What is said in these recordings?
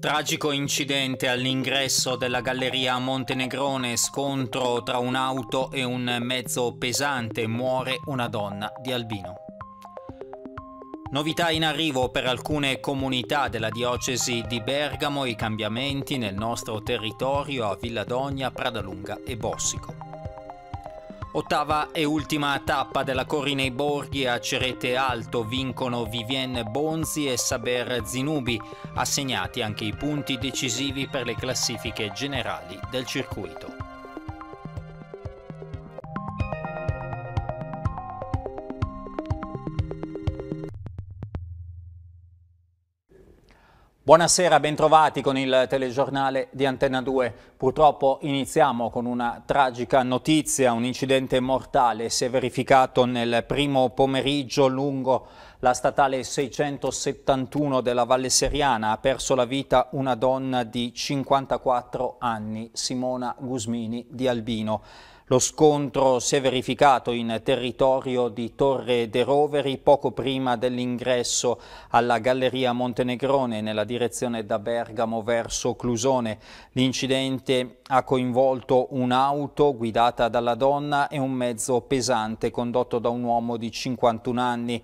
Tragico incidente all'ingresso della galleria Montenegrone, scontro tra un'auto e un mezzo pesante, muore una donna di Albino. Novità in arrivo per alcune comunità della diocesi di Bergamo, i cambiamenti nel nostro territorio a Villadogna, Pradalunga e Bossico. Ottava e ultima tappa della Corinei Borghi a Cerete Alto vincono Vivienne Bonzi e Saber Zinubi, assegnati anche i punti decisivi per le classifiche generali del circuito. Buonasera, bentrovati con il telegiornale di Antenna 2. Purtroppo iniziamo con una tragica notizia, un incidente mortale si è verificato nel primo pomeriggio lungo la statale 671 della Valle Seriana. Ha perso la vita una donna di 54 anni, Simona Gusmini di Albino. Lo scontro si è verificato in territorio di Torre de Roveri poco prima dell'ingresso alla Galleria Montenegrone nella direzione da Bergamo verso Clusone. L'incidente ha coinvolto un'auto guidata dalla donna e un mezzo pesante condotto da un uomo di 51 anni.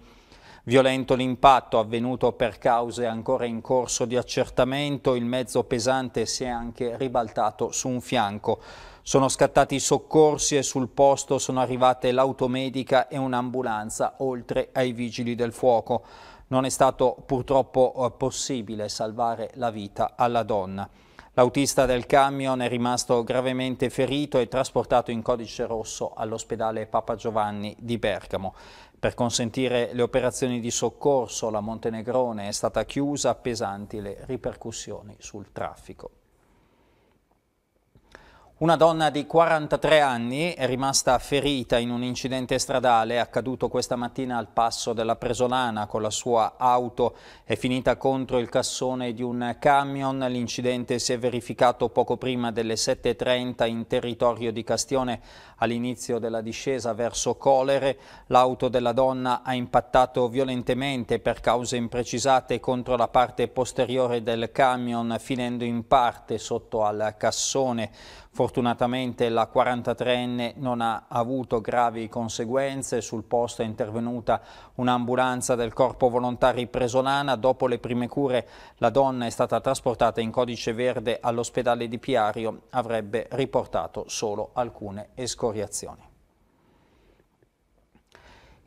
Violento l'impatto avvenuto per cause ancora in corso di accertamento, il mezzo pesante si è anche ribaltato su un fianco. Sono scattati i soccorsi e sul posto sono arrivate l'automedica e un'ambulanza, oltre ai vigili del fuoco. Non è stato purtroppo eh, possibile salvare la vita alla donna. L'autista del camion è rimasto gravemente ferito e trasportato in codice rosso all'ospedale Papa Giovanni di Bergamo. Per consentire le operazioni di soccorso la Montenegrone è stata chiusa, pesanti le ripercussioni sul traffico. Una donna di 43 anni è rimasta ferita in un incidente stradale accaduto questa mattina al passo della Presolana con la sua auto. È finita contro il cassone di un camion. L'incidente si è verificato poco prima delle 7.30 in territorio di Castione. All'inizio della discesa verso Colere l'auto della donna ha impattato violentemente per cause imprecisate contro la parte posteriore del camion finendo in parte sotto al cassone. Fortunatamente la 43enne non ha avuto gravi conseguenze. Sul posto è intervenuta un'ambulanza del Corpo Volontari Presolana. Dopo le prime cure la donna è stata trasportata in codice verde all'ospedale di Piario. Avrebbe riportato solo alcune escursioni scorriazioni.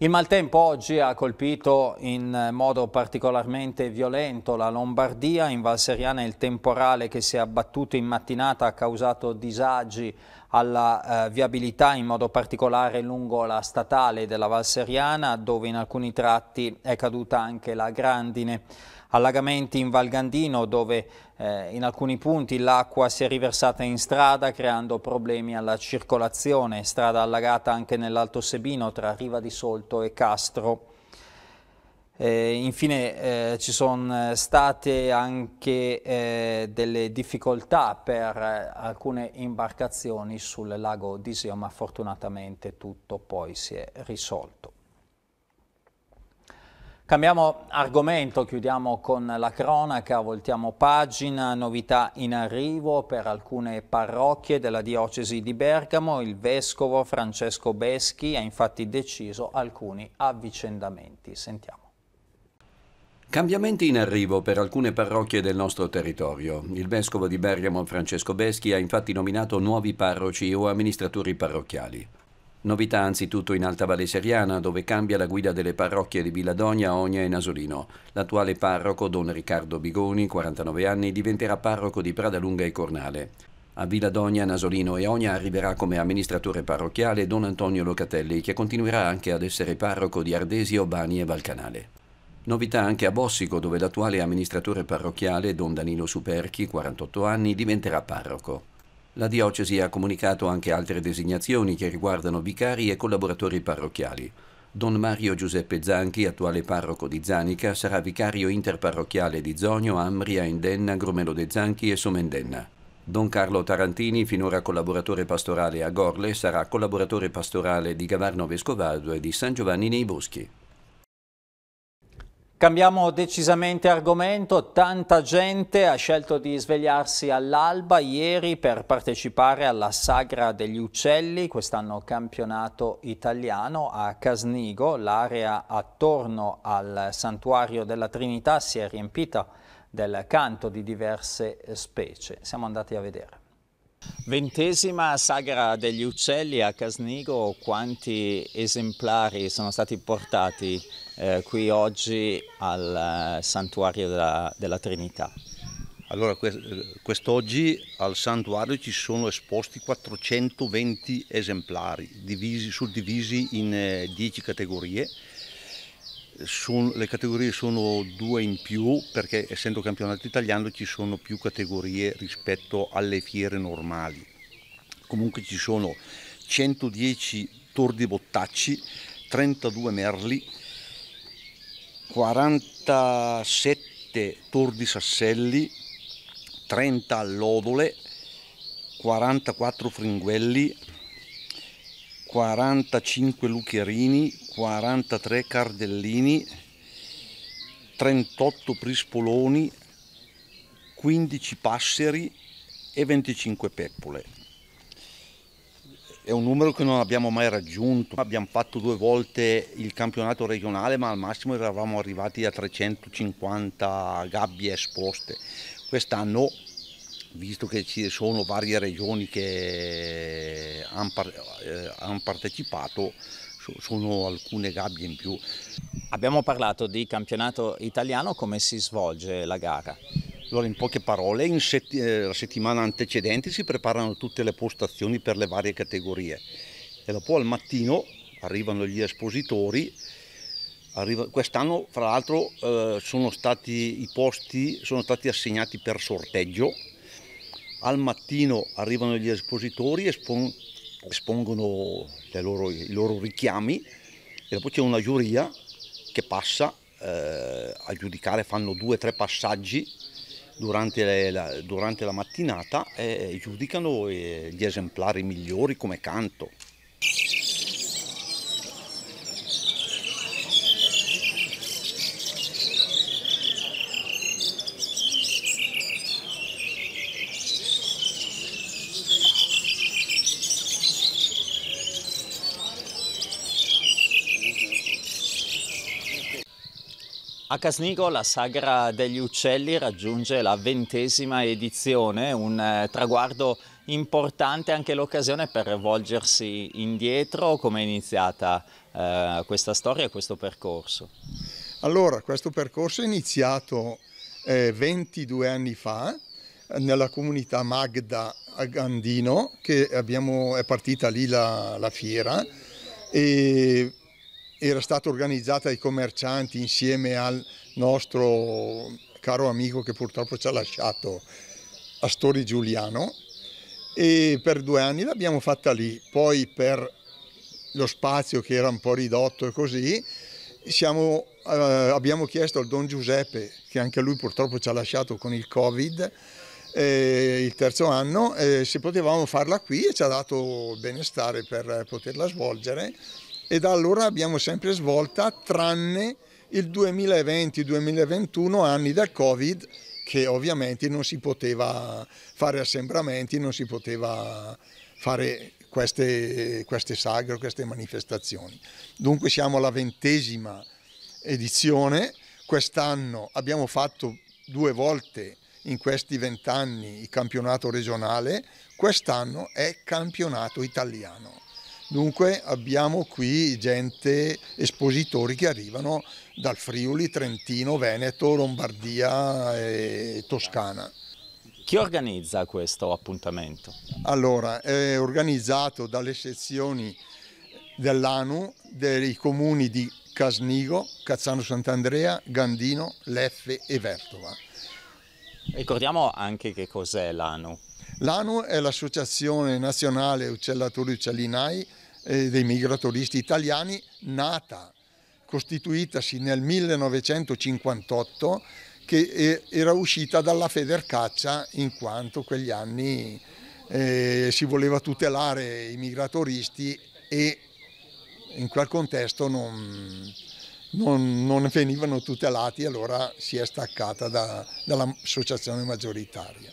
Il maltempo oggi ha colpito in modo particolarmente violento la Lombardia, in Val Seriana il temporale che si è abbattuto in mattinata ha causato disagi alla eh, viabilità in modo particolare lungo la statale della Val Seriana dove in alcuni tratti è caduta anche la grandine allagamenti in Val Gandino dove eh, in alcuni punti l'acqua si è riversata in strada creando problemi alla circolazione, strada allagata anche nell'Alto Sebino tra Riva di Solto e Castro. Eh, infine eh, ci sono eh, state anche eh, delle difficoltà per eh, alcune imbarcazioni sul lago Disio, ma fortunatamente tutto poi si è risolto. Cambiamo argomento, chiudiamo con la cronaca, voltiamo pagina, novità in arrivo per alcune parrocchie della diocesi di Bergamo. Il vescovo Francesco Beschi ha infatti deciso alcuni avvicendamenti. Sentiamo. Cambiamenti in arrivo per alcune parrocchie del nostro territorio. Il vescovo di Bergamo Francesco Beschi ha infatti nominato nuovi parroci o amministratori parrocchiali. Novità anzitutto in Alta Valle Seriana, dove cambia la guida delle parrocchie di Villadogna, Ogna e Nasolino. L'attuale parroco, don Riccardo Bigoni, 49 anni, diventerà parroco di Pradalunga e Cornale. A Villadogna, Nasolino e Ogna arriverà come amministratore parrocchiale don Antonio Locatelli, che continuerà anche ad essere parroco di Ardesio, Bani e Valcanale. Novità anche a Bossico, dove l'attuale amministratore parrocchiale, don Danilo Superchi, 48 anni, diventerà parroco. La diocesi ha comunicato anche altre designazioni che riguardano vicari e collaboratori parrocchiali. Don Mario Giuseppe Zanchi, attuale parroco di Zanica, sarà vicario interparrocchiale di Zonio, Ambria, Indenna, Gromelo de Zanchi e Somendenna. Don Carlo Tarantini, finora collaboratore pastorale a Gorle, sarà collaboratore pastorale di Gavarno Vescovado e di San Giovanni nei Boschi. Cambiamo decisamente argomento, tanta gente ha scelto di svegliarsi all'alba ieri per partecipare alla Sagra degli Uccelli, quest'anno campionato italiano a Casnigo, l'area attorno al santuario della Trinità si è riempita del canto di diverse specie. Siamo andati a vedere. Ventesima sagra degli uccelli a Casnigo, quanti esemplari sono stati portati eh, qui oggi al eh, santuario della, della Trinità? Allora, eh, quest'oggi al santuario ci sono esposti 420 esemplari, divisi, suddivisi in 10 eh, categorie sono, le categorie sono due in più perché essendo campionato italiano ci sono più categorie rispetto alle fiere normali. Comunque ci sono 110 tordi bottacci, 32 merli, 47 tordi sasselli, 30 allodole, 44 fringuelli, 45 lucherini, 43 cardellini, 38 prispoloni, 15 passeri e 25 peppole. È un numero che non abbiamo mai raggiunto. Abbiamo fatto due volte il campionato regionale, ma al massimo eravamo arrivati a 350 gabbie esposte. Quest'anno visto che ci sono varie regioni che eh, hanno eh, han partecipato, so, sono alcune gabbie in più. Abbiamo parlato di campionato italiano, come si svolge la gara? Allora, in poche parole, setti eh, la settimana antecedente si preparano tutte le postazioni per le varie categorie e dopo al mattino arrivano gli espositori. Arriva... Quest'anno, fra l'altro, eh, i posti sono stati assegnati per sorteggio, al mattino arrivano gli espositori, espon- espongono loro, i loro richiami e dopo c'è una giuria che passa eh, a giudicare, fanno due o tre passaggi durante, le, la, durante la mattinata e giudicano eh, gli esemplari migliori come canto. A Casnigo la Sagra degli Uccelli raggiunge la ventesima edizione, un eh, traguardo importante anche l'occasione per volgersi indietro. Come è iniziata eh, questa storia e questo percorso? Allora, questo percorso è iniziato eh, 22 anni fa nella comunità Magda a Gandino, che abbiamo, è partita lì la, la fiera e era stata organizzata dai commercianti insieme al nostro caro amico che purtroppo ci ha lasciato, Astori Giuliano, e per due anni l'abbiamo fatta lì, poi per lo spazio che era un po' ridotto e così, siamo, eh, abbiamo chiesto al Don Giuseppe, che anche lui purtroppo ci ha lasciato con il Covid, eh, il terzo anno, eh, se potevamo farla qui e ci ha dato benestare per poterla svolgere e da allora abbiamo sempre svolta tranne il 2020-2021 anni del Covid che ovviamente non si poteva fare assembramenti, non si poteva fare queste, queste sagre, queste manifestazioni. Dunque siamo alla ventesima edizione, quest'anno abbiamo fatto due volte in questi vent'anni il campionato regionale, quest'anno è campionato italiano. Dunque abbiamo qui gente, espositori che arrivano dal Friuli, Trentino, Veneto, Lombardia e Toscana. Chi organizza questo appuntamento? Allora, è organizzato dalle sezioni dell'ANU, dei comuni di Casnigo, Cazzano Sant'Andrea, Gandino, Leffe e Vertova. Ricordiamo anche che cos'è l'ANU. L'ANU è l'Associazione Nazionale Uccellatori Uccellinai eh, dei migratoristi italiani, nata, costituitasi nel 1958, che eh, era uscita dalla Federcaccia in quanto quegli anni eh, si voleva tutelare i migratoristi e in quel contesto non, non, non venivano tutelati, allora si è staccata da, dall'associazione maggioritaria.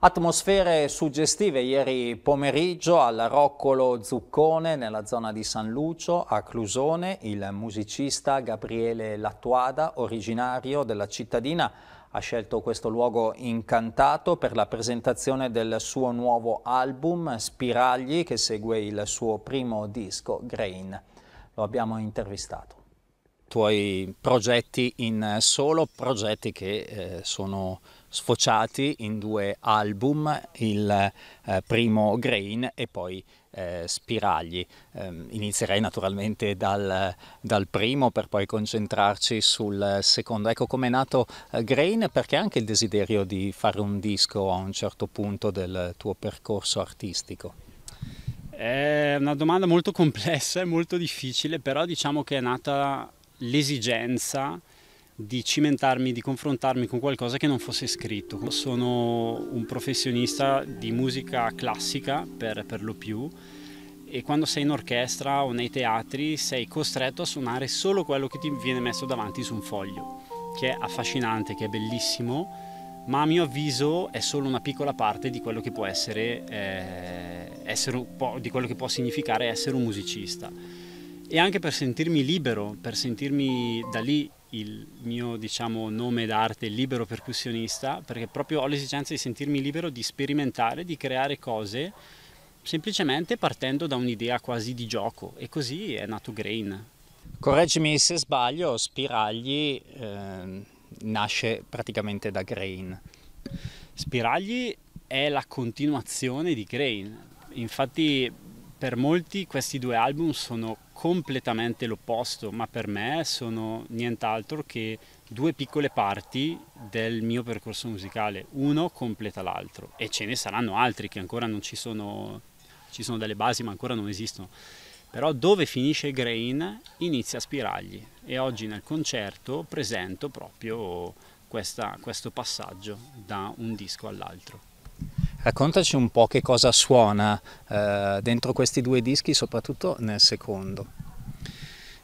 Atmosfere suggestive ieri pomeriggio al Roccolo Zuccone nella zona di San Lucio, a Clusone, il musicista Gabriele Lattuada, originario della cittadina, ha scelto questo luogo incantato per la presentazione del suo nuovo album Spiragli che segue il suo primo disco Grain. Lo abbiamo intervistato tuoi progetti in eh, solo, progetti che eh, sono sfociati in due album, il eh, primo Grain e poi eh, Spiragli. Ehm, inizierei naturalmente dal, dal, primo per poi concentrarci sul secondo. Ecco come è nato eh, Grain perché anche il desiderio di fare un disco a un certo punto del tuo percorso artistico. È una domanda molto complessa e molto difficile, però diciamo che è nata l'esigenza di cimentarmi, di confrontarmi con qualcosa che non fosse scritto. Sono un professionista di musica classica per, per, lo più e quando sei in orchestra o nei teatri sei costretto a suonare solo quello che ti viene messo davanti su un foglio, che è affascinante, che è bellissimo, ma a mio avviso è solo una piccola parte di quello che può, essere, eh, essere, di quello che può significare essere un musicista e anche per sentirmi libero, per sentirmi da lì il mio diciamo, nome d'arte libero percussionista, perché proprio ho l'esigenza di sentirmi libero di sperimentare, di creare cose semplicemente partendo da un'idea quasi di gioco e così è nato Grain. Correggimi se sbaglio, Spiragli eh, nasce praticamente da Grain. Spiragli è la continuazione di Grain. Infatti per molti questi due album sono completamente l'opposto, ma per me sono nient'altro che due piccole parti del mio percorso musicale. Uno completa l'altro e ce ne saranno altri che ancora non ci sono, ci sono delle basi ma ancora non esistono. Però dove finisce Grain inizia a Spiragli e oggi nel concerto presento proprio questa, questo passaggio da un disco all'altro. Raccontaci un po' che cosa suona eh, dentro questi due dischi, soprattutto nel secondo.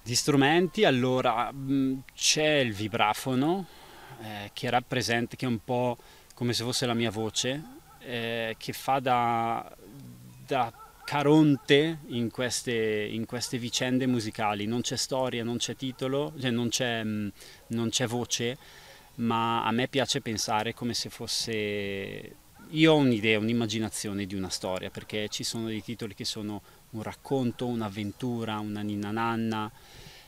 Di strumenti, allora mm, c'è il vibrafono eh, che rappresenta, che è un po' come se fosse la mia voce, eh, che fa da, da caronte in queste, in queste, vicende musicali. Non c'è storia, non c'è titolo, cioè non, c'è, mm, non c'è voce, ma a me piace pensare come se fosse io ho un'idea, un'immaginazione di una storia, perché ci sono dei titoli che sono un racconto, un'avventura, una ninna nanna,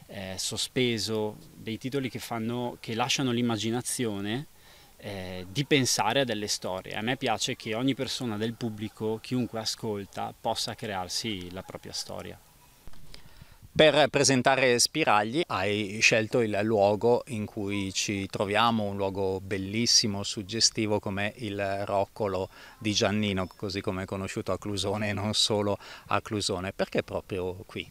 eh, sospeso, dei titoli che, fanno, che lasciano l'immaginazione eh, di pensare a delle storie. A me piace che ogni persona del pubblico, chiunque ascolta, possa crearsi la propria storia. Per presentare Spiragli hai scelto il luogo in cui ci troviamo, un luogo bellissimo, suggestivo come il Roccolo di Giannino, così come è conosciuto a Clusone e non solo a Clusone. Perché proprio qui?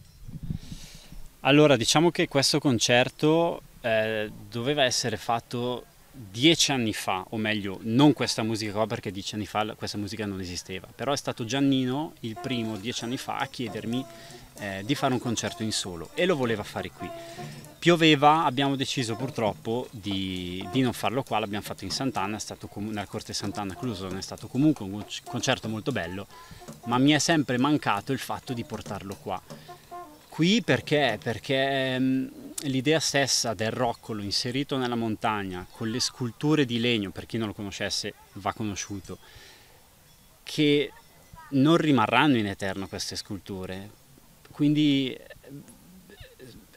Allora, diciamo che questo concerto eh, doveva essere fatto dieci anni fa, o meglio, non questa musica qua perché dieci anni fa questa musica non esisteva, però è stato Giannino il primo dieci anni fa a chiedermi eh, di fare un concerto in solo e lo voleva fare qui. Pioveva, abbiamo deciso purtroppo di, di non farlo qua, l'abbiamo fatto in Sant'Anna, nella Corte Sant'Anna Clusone, è stato comunque un concerto molto bello, ma mi è sempre mancato il fatto di portarlo qua. Qui perché? Perché mh, ehm, l'idea stessa del roccolo inserito nella montagna con le sculture di legno, per chi non lo conoscesse va conosciuto, che non rimarranno in eterno queste sculture, quindi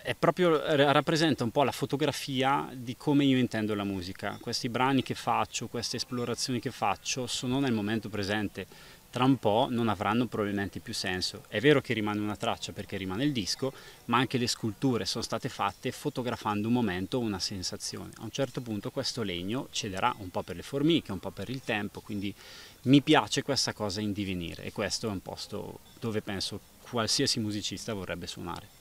eh, proprio, rappresenta un po' la fotografia di come io intendo la musica. Questi brani che faccio, queste esplorazioni che faccio sono nel momento presente. Tra un po' non avranno probabilmente più senso. È vero che rimane una traccia perché rimane il disco, ma anche le sculture sono state fatte fotografando un momento, una sensazione. A un certo punto questo legno cederà un po' per le formiche, un po' per il tempo, quindi mi piace questa cosa in divenire e questo è un posto dove penso qualsiasi musicista vorrebbe suonare.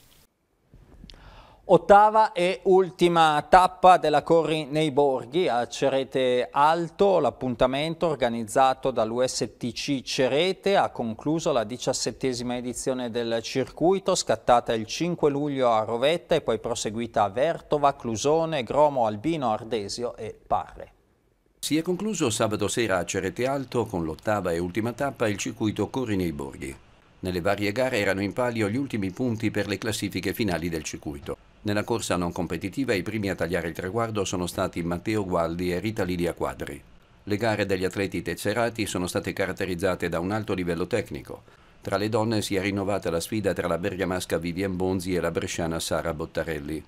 Ottava e ultima tappa della Corri nei Borghi a Cerete Alto, l'appuntamento organizzato dall'USTC Cerete ha concluso la diciassettesima edizione del circuito scattata il 5 luglio a Rovetta e poi proseguita a Vertova, Clusone, Gromo, Albino, Ardesio e Parre. Si è concluso sabato sera a Cerete Alto con l'ottava e ultima tappa il circuito Corri nei Borghi. Nelle varie gare erano in palio gli ultimi punti per le classifiche finali del circuito. Nella corsa non competitiva i primi a tagliare il traguardo sono stati Matteo Gualdi e Rita Lidia Quadri. Le gare degli atleti tesserati sono state caratterizzate da un alto livello tecnico. Tra le donne si è rinnovata la sfida tra la bergamasca Vivian Bonzi e la bresciana Sara Bottarelli.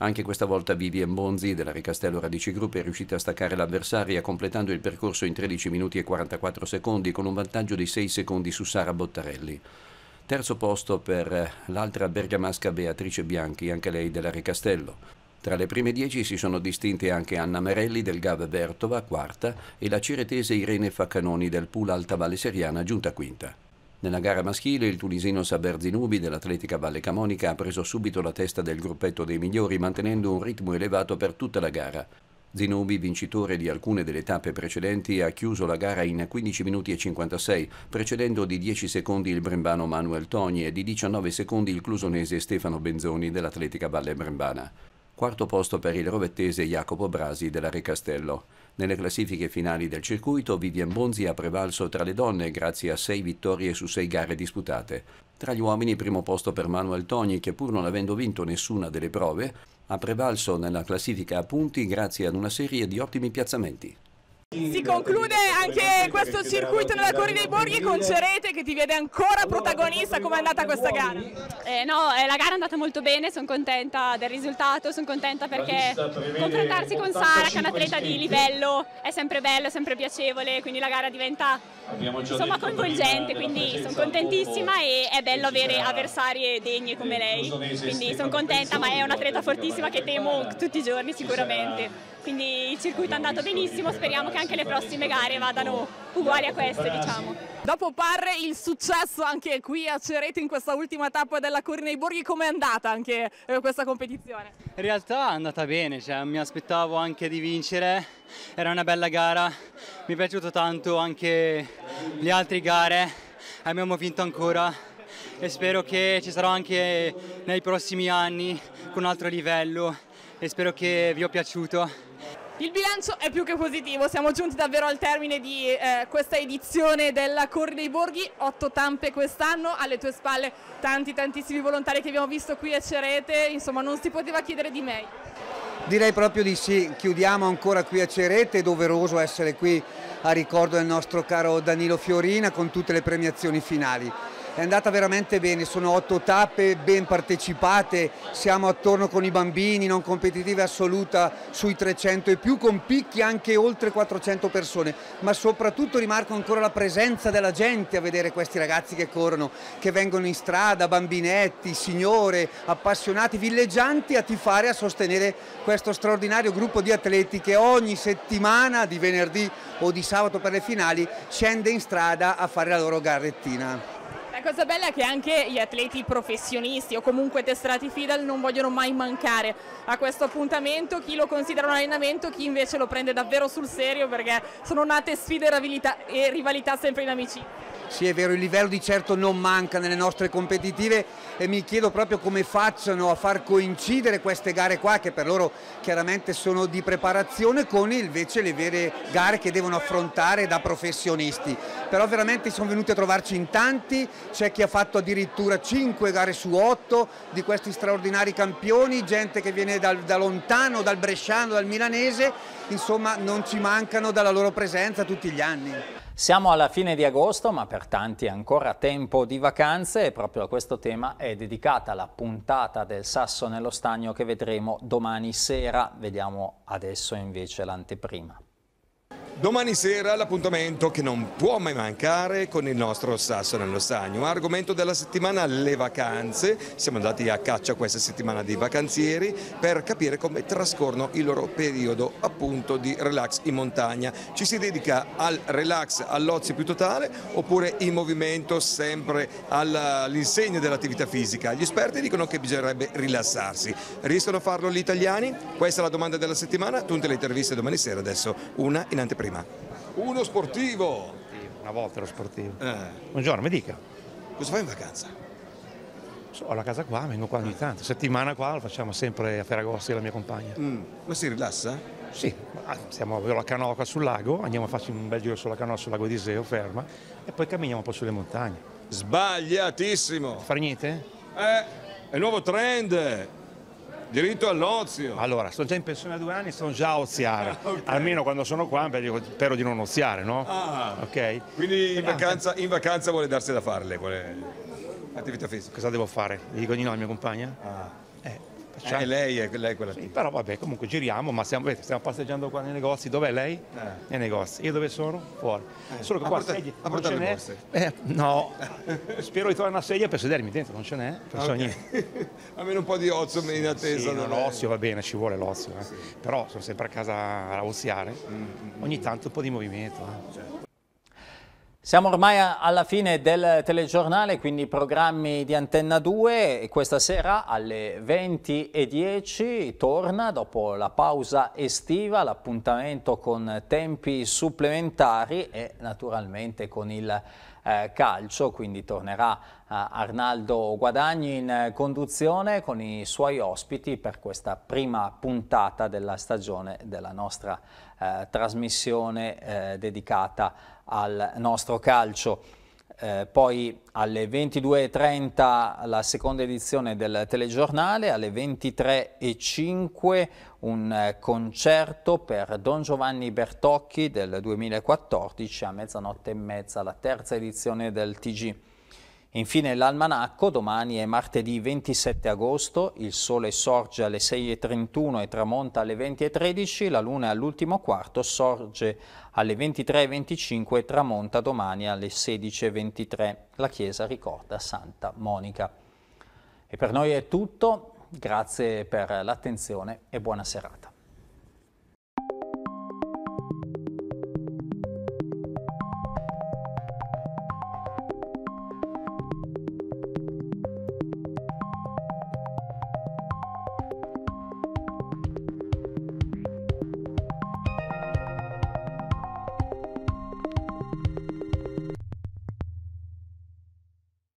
Anche questa volta Vivian Bonzi della Ricastello Radici Group è riuscita a staccare l'avversaria completando il percorso in 13 minuti e 44 secondi con un vantaggio di 6 secondi su Sara Bottarelli. Terzo posto per l'altra bergamasca Beatrice Bianchi, anche lei della Ricastello. Tra le prime dieci si sono distinte anche Anna Merelli del Gav Bertova, quarta, e la ceretese Irene Faccanoni del Pula Alta Valle Seriana, giunta quinta. Nella gara maschile il tunisino Saber Zinubi dell'Atletica Valle Camonica ha preso subito la testa del gruppetto dei migliori mantenendo un ritmo elevato per tutta la gara. Zinubi, vincitore di alcune delle tappe precedenti, ha chiuso la gara in 15 minuti e 56, precedendo di 10 secondi il brembano Manuel Togni e di 19 secondi il clusonese Stefano Benzoni dell'Atletica Valle Brembana. Quarto posto per il rovettese Jacopo Brasi della Re Castello. Nelle classifiche finali del circuito, Vivian Bonzi ha prevalso tra le donne grazie a sei vittorie su sei gare disputate. Tra gli uomini primo posto per Manuel Togni che pur non avendo vinto nessuna delle prove ha prevalso nella classifica a punti grazie ad una serie di ottimi piazzamenti. Si conclude anche questo circuito nella Corri dei Borghi con Cerete che ti vede ancora protagonista, come è andata questa gara? Eh, no, eh, la gara è andata molto bene, sono contenta del risultato, sono contenta perché confrontarsi con Sara che è un atleta di livello è sempre bello, è sempre piacevole, quindi la gara diventa insomma coinvolgente, quindi sono contentissima e è bello avere avversarie degne come lei, quindi sono contenta ma è un'atleta fortissima che temo tutti i giorni sicuramente quindi il circuito è andato benissimo, speriamo che anche le prossime gare vadano uguali a queste diciamo. Dopo Parre il successo anche qui a Cereto in questa ultima tappa della Corina ai Borghi, com'è andata anche eh, questa competizione? In realtà è andata bene, cioè, mi aspettavo anche di vincere, era una bella gara, mi è piaciuto tanto anche le altre gare, abbiamo vinto ancora e spero che ci sarò anche nei prossimi anni con un altro livello e spero che vi ho piaciuto. Il bilancio è più che positivo, siamo giunti davvero al termine di eh, questa edizione della Corri dei Borghi, otto tampe quest'anno, alle tue spalle tanti tantissimi volontari che abbiamo visto qui a Cerete, insomma non si poteva chiedere di meglio. Direi proprio di sì, chiudiamo ancora qui a Cerete, è doveroso essere qui a ricordo del nostro caro Danilo Fiorina con tutte le premiazioni finali è andata veramente bene, sono otto tappe ben partecipate, siamo attorno con i bambini, non competitiva assoluta sui 300 e più, con picchi anche oltre 400 persone, ma soprattutto rimarco ancora la presenza della gente a vedere questi ragazzi che corrono, che vengono in strada, bambinetti, signore, appassionati, villeggianti a tifare, a sostenere questo straordinario gruppo di atleti che ogni settimana di venerdì o di sabato per le finali scende in strada a fare la loro garrettina. La cosa bella è che anche gli atleti professionisti o comunque testrati FIDAL non vogliono mai mancare a questo appuntamento, chi lo considera un allenamento, chi invece lo prende davvero sul serio perché sono nate sfide e rivalità sempre in amicizia. Sì è vero, il livello di certo non manca nelle nostre competitive e mi chiedo proprio come facciano a far coincidere queste gare qua che per loro chiaramente sono di preparazione con invece le vere gare che devono affrontare da professionisti. Però veramente sono venuti a trovarci in tanti c'è chi ha fatto addirittura 5 gare su 8 di questi straordinari campioni, gente che viene dal, da lontano, dal bresciano, dal milanese, insomma non ci mancano dalla loro presenza tutti gli anni. Siamo alla fine di agosto, ma per tanti è ancora tempo di vacanze e proprio a questo tema è dedicata la puntata del Sasso nello Stagno che vedremo domani sera. Vediamo adesso invece l'anteprima. Domani sera l'appuntamento che non può mai mancare con il nostro Sasso nello Stagno. Argomento della settimana le vacanze. Siamo andati a caccia questa settimana di vacanzieri per capire come trascorrono il loro periodo appunto di relax in montagna. Ci si dedica al relax all'ozio più totale oppure in movimento sempre all'insegna dell'attività fisica. Gli esperti dicono che bisognerebbe rilassarsi. Riescono a farlo gli italiani? Questa è la domanda della settimana. Tutte le interviste domani sera adesso una in anteprima prima? Uno sportivo. Una volta lo sportivo. Eh. Un mi dica. Cosa fai in vacanza? So, ho la casa qua, vengo qua ogni eh. tanto. Settimana qua lo facciamo sempre a Ferragosto la mia compagna. Mm. Ma si rilassa? Sì, stiamo la canoa qua sul lago, andiamo a farci un bel giro sulla canoa sul lago di Iseo, ferma, e poi camminiamo un po' sulle montagne. Sbagliatissimo! Fare niente? Eh, è il nuovo trend! Diritto all'ozio. Allora, sono già in pensione da due anni e sono già a oziare. okay. Almeno quando sono qua spero di non oziare, no? Ah, ok. Quindi in vacanza, in vacanza vuole darsi da fare lei? Vuole... Attività fisica. Cosa devo fare? Gli dico di no a mia compagna? Ah. Eh. Cioè, eh, lei è lei quella sì, Però vabbè, comunque giriamo, ma stiamo, stiamo passeggiando qua nei negozi. Dov'è lei? Eh. Nei negozi. Io dove sono? Fuori. Eh. Solo che qua porta, sedie non ce n'è. Eh, no, spero di trovare una sedia per sedermi dentro, non ce n'è. Ah, okay. Almeno un po' di ozio sì, in attesa. Sì, no, l'ozio va bene, ci vuole l'ozio. Eh. Sì. Però sono sempre a casa a oziare. Mm, mm, Ogni mm. tanto un po' di movimento. Eh. Certo. Siamo ormai alla fine del telegiornale, quindi programmi di Antenna 2 e questa sera alle 20.10 torna dopo la pausa estiva l'appuntamento con tempi supplementari e naturalmente con il eh, calcio, quindi tornerà eh, Arnaldo Guadagni in conduzione con i suoi ospiti per questa prima puntata della stagione della nostra eh, trasmissione eh, dedicata a al nostro calcio. Eh, poi alle 22.30 la seconda edizione del telegiornale, alle 23.05 un eh, concerto per Don Giovanni Bertocchi del 2014, a mezzanotte e mezza la terza edizione del TG. Infine l'almanacco, domani è martedì 27 agosto, il sole sorge alle 6.31 e tramonta alle 20.13, la luna all'ultimo quarto sorge alle 23.25 e tramonta domani alle 16.23. La chiesa ricorda Santa Monica. E per noi è tutto, grazie per l'attenzione e buona serata.